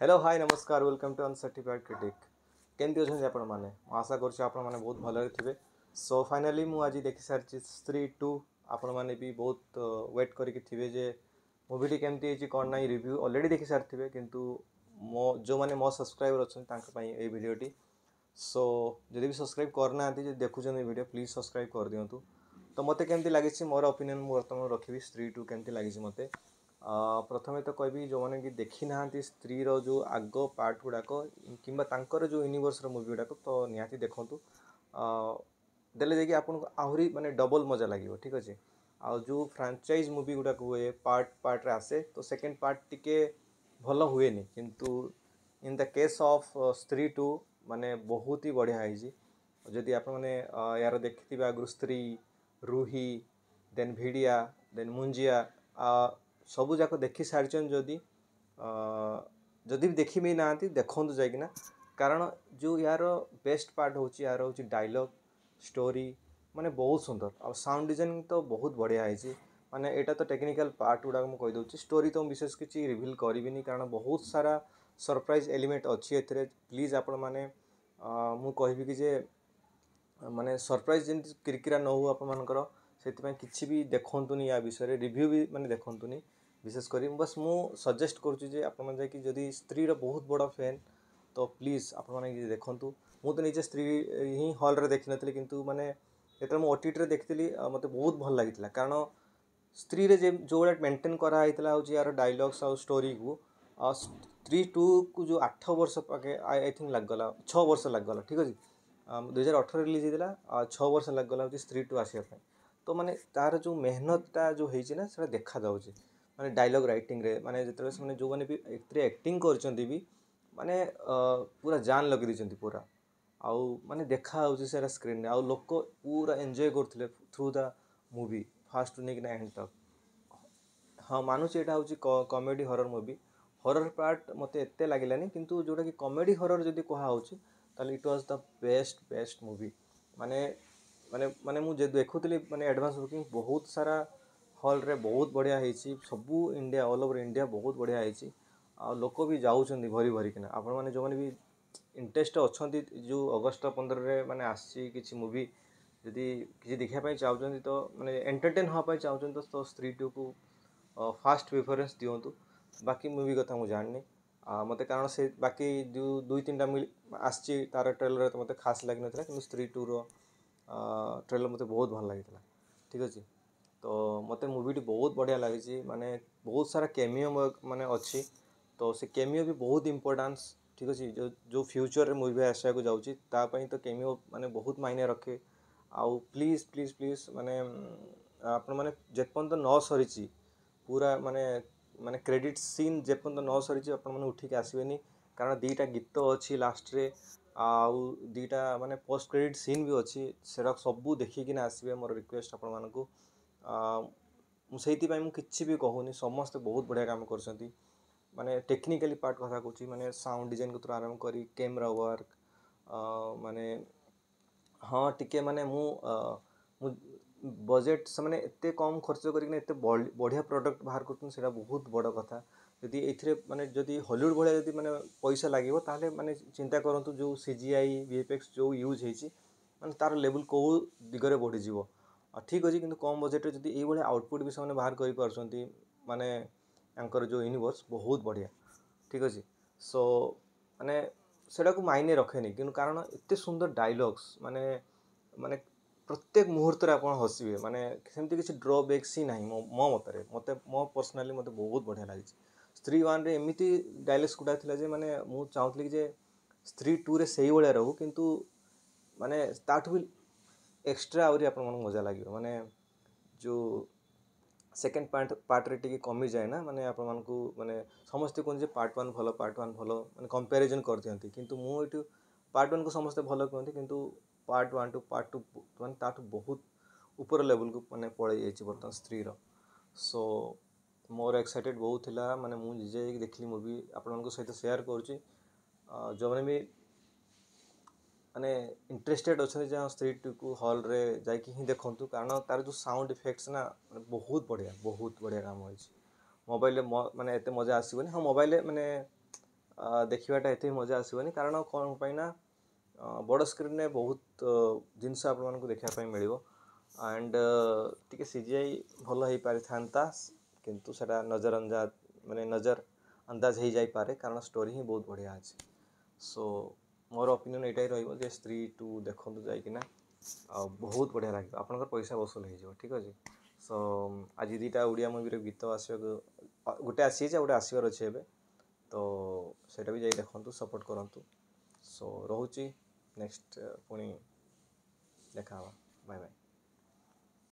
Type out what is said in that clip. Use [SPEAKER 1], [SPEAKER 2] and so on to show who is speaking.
[SPEAKER 1] hello hi নমস্কার welcome to uncertified critic କେମିତି ଅଛନ୍ତି ଆପଣମାନେ ମୁଁ ଆଶା କରୁଛି ଆପଣମାନେ ବହୁତ ଭଲରେ ଥିବେ ସୋ ଫାଇନାଲି ମୁଁ ଆଜି ଦେଖିସାରିଛି ସ୍ତ୍ରୀ ଟୁ ଆପଣମାନେ ବି ବହୁତ ୱେଟ୍ କରିକି ଥିବେ ଯେ ମୁଭିଟି କେମିତି ହେଇଛି କ'ଣ ନାହିଁ ରିଭ୍ୟୁ ଅଲରେଡ଼ି ଦେଖିସାରିଥିବେ କିନ୍ତୁ ମୋ ଯେଉଁମାନେ ମୋ ସବସ୍କ୍ରାଇବର୍ ଅଛନ୍ତି ତାଙ୍କ ପାଇଁ ଏଇ ଭିଡ଼ିଓଟି ସୋ ଯଦି ବି ସବସ୍କ୍ରାଇବ୍ କରିନାହାନ୍ତି ଯଦି ଦେଖୁଛନ୍ତି ଏ ଭିଡ଼ିଓ ପ୍ଲିଜ୍ ସବସ୍କ୍ରାଇବ୍ କରିଦିଅନ୍ତୁ ତ ମୋତେ କେମିତି ଲାଗିଛି ମୋର ଅପିନିଅନ୍ ମୁଁ ବର୍ତ୍ତମାନ ରଖିବି ସ୍ତ୍ରୀ ଟୁ କେମିତି ଲାଗିଛି ମୋତେ ପ୍ରଥମେ ତ କହିବି ଯେଉଁମାନେ କି ଦେଖିନାହାନ୍ତି ସ୍ତ୍ରୀର ଯେଉଁ ଆଗ ପାର୍ଟ ଗୁଡ଼ାକ କିମ୍ବା ତାଙ୍କର ଯେଉଁ ୟୁନିଭର୍ସର ମୁଭି ଗୁଡ଼ାକ ତ ନିହାତି ଦେଖନ୍ତୁ ଦେଲେ ଯାଇକି ଆପଣଙ୍କୁ ଆହୁରି ମାନେ ଡବଲ୍ ମଜା ଲାଗିବ ଠିକ୍ ଅଛି ଆଉ ଯେଉଁ ଫ୍ରାଞ୍ଚାଇଜ୍ ମୁଭି ଗୁଡ଼ାକ ହୁଏ ପାର୍ଟ ପାର୍ଟରେ ଆସେ ତ ସେକେଣ୍ଡ ପାର୍ଟ ଟିକେ ଭଲ ହୁଏନି କିନ୍ତୁ in the case of Stree two ମାନେ ବହୁତ ହି ବଢ଼ିଆ ହେଇଛି ଯଦି ଆପଣମାନେ ଏହାର ଦେଖିଥିବେ ଆଗରୁ ସ୍ତ୍ରୀ ରୁହି ଦେନ୍ ଭିଡ଼ିଆ ଦେନ୍ ମୁଞ୍ଜିଆ ସବୁଯାକ ଦେଖି ସାରିଛନ୍ତି ଯଦି ଯଦି ବି ଦେଖି ବି ନାହାନ୍ତି ଦେଖନ୍ତୁ ଯାଇକିନା କାରଣ ଯେଉଁ ୟାର ବେଷ୍ଟ ପାର୍ଟ ହେଉଛି ୟାର ହେଉଛି ଡାଇଲଗ୍ ଷ୍ଟୋରି ମାନେ ବହୁତ ସୁନ୍ଦର ଆଉ ସାଉଣ୍ଡ ଡିଜାଇନିଂ ତ ବହୁତ ବଢ଼ିଆ ହେଇଛି ମାନେ ଏଇଟା ତ ଟେକ୍ନିକାଲ୍ ପାର୍ଟ ଗୁଡ଼ାକ ମୁଁ କହିଦେଉଛି ଷ୍ଟୋରି ତ ମୁଁ ବିଶେଷ କିଛି ରିଭିଲ୍ କରିବିନି କାରଣ ବହୁତ ସାରା ସରପ୍ରାଇଜ୍ ଏଲିମେଣ୍ଟ ଅଛି ଏଥିରେ ପ୍ଲିଜ୍ ଆପଣମାନେ ମୁଁ କହିବି କି ଯେ ମାନେ ସରପ୍ରାଇଜ୍ ଯେମିତି କିରକିରା ନ ହଉ ଆପଣମାନଙ୍କର से कि भी देखनी या विषय रिव्यू भी मैंने देखनी विशेषकर बस मुझे सजेस्ट करुच्ची स्त्री बहुत बड़ा फैन तो प्लीज आप देखु मुझे निजे स्त्री ही हल रे देखी नी कि मैंने जो मुझे ओटीटे देखी मतलब बहुत भल लगी कारण स्त्री रे जो भाई मेन्टेन कराई हूँ यार डायलग्स आटोरी को स्त्री टू को जो आठ वर्ष पाखे आई थिंक लगला छः वर्ष लगला ठीक अच्छे दुई हजार अठर रिलीज होता छः वर्ष लगला स्त्री टू आसपाई ତ ମାନେ ତା'ର ଯେଉଁ ମେହନତଟା ଯେଉଁ ହେଇଛି ନା ସେଇଟା ଦେଖାଯାଉଛି ମାନେ ଡାଇଲଗ୍ ରାଇଟିଂରେ ମାନେ ଯେତେବେଳେ ସେମାନେ ଯେଉଁମାନେ ବି ଏଥିରେ ଆକ୍ଟିଂ କରିଛନ୍ତି ବି ମାନେ ପୁରା ଜାନ୍ ଲଗେଇ ଦେଇଛନ୍ତି ପୁରା ଆଉ ମାନେ ଦେଖାଯାଉଛି ସେଇଟା ସ୍କ୍ରିନ୍ରେ ଆଉ ଲୋକ ପୁରା ଏନ୍ଜୟ କରୁଥିଲେ ଥ୍ରୁ ଦ ମୁଭି ଫାଷ୍ଟରୁ ନେଇକିନା ଏଣ୍ଡ ତକ୍ ହଁ ମାନୁଛି ଏଇଟା ହେଉଛି comedy horror movie horror part ମୋତେ ଏତେ ଲାଗିଲାନି କିନ୍ତୁ ଯେଉଁଟାକି କମେଡ଼ି ହରର୍ ଯଦି କୁହାହେଉଛି ତାହେଲେ it was the best best movie ମାନେ मानने मानने मुझे देखुली मानते एडभांस बुकिंग बहुत सारा हल्रे बहुत बढ़िया है सब इंडिया अल ओवर इंडिया बहुत बढ़िया है लोक भी जाऊँ भरी भरिका आप जो मैंने भी इंटरेस्ट अच्छा जो अगस्ट पंदर में मानने मुवि जदि किसी देखापी चाहते तो मैंने एंटरटेन हाँपी चाहते तो स्त्री टू को फास्ट प्रिफरेन्स दिंतु बाकी मुवि कथा मुझे जानी मत कारण से बाकी दुई तीन टाइम आसार ट्रेलर तो मतलब खास लगे ना कि स्त्री टूर ट्रेलर मतलब बहुत भल लगी ठीक अच्छे तो मत मुटी बहुत बढ़िया लगी मानने बहुत सारा कैमियो मानने अच्छी तो से कैमियो भी बहुत इम्पोर्टान्स ठीक अच्छे जो जो फ्यूचर में मुवि आसवाक जाऊँच तो कैमियो मानने बहुत मायने रखे आउ प्लीज प्लीज प्लीज मानने आपर्त न सरी पूरा मानने मानने क्रेडिट सीन जेपर्त न सरी आप उठिक आसवे नहीं कारण दीटा गीत अच्छी लास्ट में ଆଉ ଦୁଇଟା ମାନେ ପୋଷ୍ଟ କ୍ରେଡ଼ିଟ୍ ସିନ୍ ବି ଅଛି ସେଗୁଡ଼ାକ ସବୁ ଦେଖିକିନା ଆସିବେ ମୋର ରିକ୍ୱେଷ୍ଟ ଆପଣମାନଙ୍କୁ ମୁଁ ସେଇଥିପାଇଁ ମୁଁ କିଛି ବି କହୁନି ସମସ୍ତେ ବହୁତ ବଢ଼ିଆ କାମ କରୁଛନ୍ତି ମାନେ ଟେକ୍ନିକାଲି ପାର୍ଟ କଥା କହୁଛି ମାନେ ସାଉଣ୍ଡ ଡିଜାଇନ୍ କତୁରୁ ଆରମ୍ଭ କରି କ୍ୟାମେରା ୱାର୍କ ମାନେ ହଁ ଟିକେ ମାନେ ମୁଁ ମୁଁ ବଜେଟ୍ ସେମାନେ ଏତେ କମ୍ ଖର୍ଚ୍ଚ କରିକିନା ଏତେ ବଢ଼ିଆ ପ୍ରଡ଼କ୍ଟ ବାହାର କରୁଛନ୍ତି ସେଇଟା ବହୁତ ବଡ଼ କଥା ଯଦି ଏଥିରେ ମାନେ ଯଦି ହଲିଉଡ଼ ଭଳିଆ ଯଦି ମାନେ ପଇସା ଲାଗିବ ତାହେଲେ ମାନେ ଚିନ୍ତା କରନ୍ତୁ ଯେଉଁ C G I V F X ଯେଉଁ ୟୁଜ୍ ହେଇଛି ମାନେ ତା'ର ଲେବୁଲ୍ କେଉଁ ଦିଗରେ ବଢ଼ିଯିବ ଠିକ୍ ଅଛି କିନ୍ତୁ କମ୍ ବଜେଟ୍ରେ ଯଦି ଏଇଭଳିଆ ଆଉଟପୁଟ୍ ବି ସେମାନେ ବାହାର କରିପାରୁଛନ୍ତି ମାନେ ତାଙ୍କର ଯେଉଁ ୟୁନିଭର୍ସ ବହୁତ ବଢ଼ିଆ ଠିକ୍ ଅଛି ସୋ ମାନେ ସେଇଟାକୁ ମାଇନେ ରଖେନି କିନ୍ତୁ କାରଣ ଏତେ ସୁନ୍ଦର ଡାଇଲଗ୍ସ ମାନେ ମାନେ ପ୍ରତ୍ୟେକ ମୁହୂର୍ତ୍ତରେ ଆପଣ ହସିବେ ମାନେ ସେମିତି କିଛି ଡ୍ରବ୍ୟାକ୍ସ ହିଁ ନାହିଁ ମୋ ମତରେ ମୋତେ ମୋ ପର୍ସନାଲି ମୋତେ ବହୁତ ବଢ଼ିଆ ଲାଗିଛି ସ୍ତ୍ରୀ ୱାନ୍ରେ ଏମିତି ଡାଇଲଗ୍ସ ଗୁଡ଼ା ଥିଲା ଯେ ମାନେ ମୁଁ ଚାହୁଁଥିଲି ଯେ ସ୍ତ୍ରୀ ଟୁରେ ସେଇଭଳିଆ ରହୁ କିନ୍ତୁ ମାନେ ତାଠୁ ବି ଏକ୍ସଟ୍ରା ଆହୁରି ଆପଣମାନଙ୍କୁ ମଜା ଲାଗିବ ମାନେ ଯେଉଁ ସେକେଣ୍ଡ ପାର୍ଟ ପାର୍ଟରେ ଟିକେ କମିଯାଏ ନା ମାନେ ଆପଣମାନଙ୍କୁ ମାନେ ସମସ୍ତେ କୁହନ୍ତି ଯେ ପାର୍ଟ ୱାନ୍ ଭଲ ପାର୍ଟ ୱାନ୍ ଭଲ ମାନେ କମ୍ପାରିଜନ୍ କରିଦିଅନ୍ତି କିନ୍ତୁ ମୁଁ ଏଇଠୁ ପାର୍ଟ ୱାନ୍କୁ ସମସ୍ତେ ଭଲ କୁହନ୍ତି କିନ୍ତୁ part one two part two ମାନେ ତାଠୁ ବହୁତ ଉପର ଲେଭେଲକୁ ମାନେ ପଳେଇ ଯାଇଛି ବର୍ତ୍ତମାନ ସ୍ତ୍ରୀର ସୋ ମୋର ଏକ୍ସାଇଟେଡ଼ ବହୁତ ଥିଲା ମାନେ ମୁଁ ନିଜେ ଯାଇକି ଦେଖିଲି ମୁଭି ଆପଣମାନଙ୍କ ସହିତ ସେୟାର କରୁଛି ଯେଉଁମାନେ ବି ମାନେ ଇଣ୍ଟରେଷ୍ଟେଡ଼ ଅଛନ୍ତି ଯେ ସ୍ତ୍ରୀଟିକୁ ହଲ୍ରେ ଯାଇକି ହିଁ ଦେଖନ୍ତୁ କାରଣ ତାର ଯେଉଁ ସାଉଣ୍ଡ ଇଫେକ୍ଟସ୍ ନା ମାନେ ବହୁତ ବଢ଼ିଆ ବହୁତ ବଢ଼ିଆ କାମ ହେଇଛି ମୋବାଇଲରେ ମାନେ ଏତେ ମଜା ଆସିବନି ହଁ ମୋବାଇଲରେ ମାନେ ଦେଖିବାଟା ଏତେ ମଜା ଆସିବନି କାରଣ କ'ଣ ପାଇଁ ନା ବଡ଼ ସ୍କ୍ରିନ୍ରେ ବହୁତ ଜିନିଷ ଆପଣମାନଙ୍କୁ ଦେଖିବା ପାଇଁ ମିଳିବ ଆଣ୍ଡ ଟିକେ ସି ଜି ଆଇ ଭଲ ହେଇପାରିଥାନ୍ତା କିନ୍ତୁ ସେଇଟା ନଜର ଅନ୍ଦାଜ ମାନେ ନଜର ଅନ୍ଦାଜ ହେଇଯାଇପାରେ କାରଣ ଷ୍ଟୋରି ହିଁ ବହୁତ ବଢ଼ିଆ ଅଛି ସୋ ମୋର ଅପିନିଅନ୍ ଏଇଟା ହିଁ ରହିବ ଯେ ସ୍ତ୍ରୀ ଟୁ ଦେଖନ୍ତୁ ଯାଇକିନା ଆଉ ବହୁତ ବଢ଼ିଆ ଲାଗିବ ଆପଣଙ୍କର ପଇସା ବସୁଲ ହେଇଯିବ ଠିକ୍ ଅଛି ସୋ ଆଜି ଦୁଇଟା ଓଡ଼ିଆ ମୁଭିର ଗୀତ ଆସିବାକୁ ଗୋଟେ ଆସିଯାଇଛି ଆଉ ଗୋଟେ ଆସିବାର ଅଛି ଏବେ ତ ସେଇଟା ବି ଯାଇ ଦେଖନ୍ତୁ ସପୋର୍ଟ କରନ୍ତୁ ସୋ ରହୁଛି नेक्स्ट पुणी देखा हुआ बाय बाय